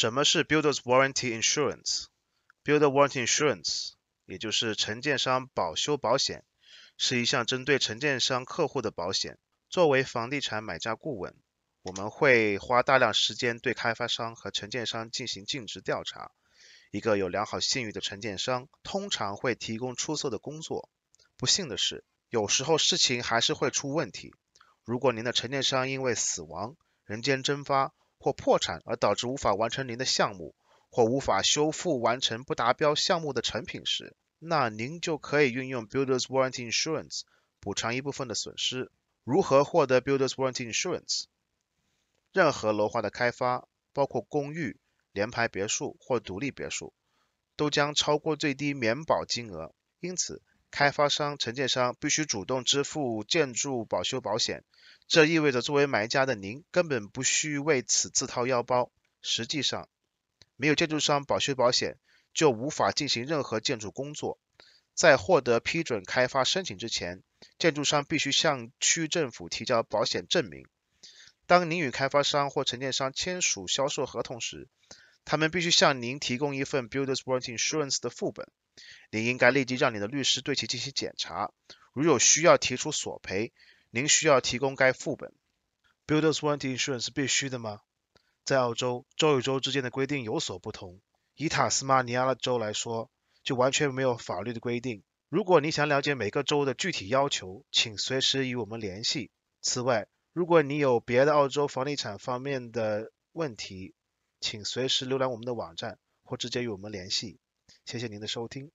什么是 Builder's Warranty Insurance？Builder Warranty Insurance 也就是承建商保修保险，是一项针对承建商客户的保险。作为房地产买家顾问，我们会花大量时间对开发商和承建商进行尽职调查。一个有良好信誉的承建商通常会提供出色的工作。不幸的是，有时候事情还是会出问题。如果您的承建商因为死亡、人间蒸发，或破产而导致无法完成您的项目，或无法修复完成不达标项目的成品时，那您就可以运用 Builders Warranty Insurance 补偿一部分的损失。如何获得 Builders Warranty Insurance？任何楼花的开发，包括公寓、联排别墅或独立别墅，都将超过最低免保金额，因此。开发商、承建商必须主动支付建筑保修保险，这意味着作为买家的您根本不需为此自掏腰包。实际上，没有建筑商保修保险就无法进行任何建筑工作。在获得批准开发申请之前，建筑商必须向区政府提交保险证明。当您与开发商或承建商签署销售合同时，他们必须向您提供一份 Builders Warranty Insurance 的副本。您应该立即让你的律师对其进行检查，如有需要提出索赔，您需要提供该副本。Builders Warranty 是必须的吗？在澳洲，州与州之间的规定有所不同。以塔斯马尼亚州来说，就完全没有法律的规定。如果你想了解每个州的具体要求，请随时与我们联系。此外，如果你有别的澳洲房地产方面的问题，请随时浏览我们的网站或直接与我们联系。谢谢您的收听。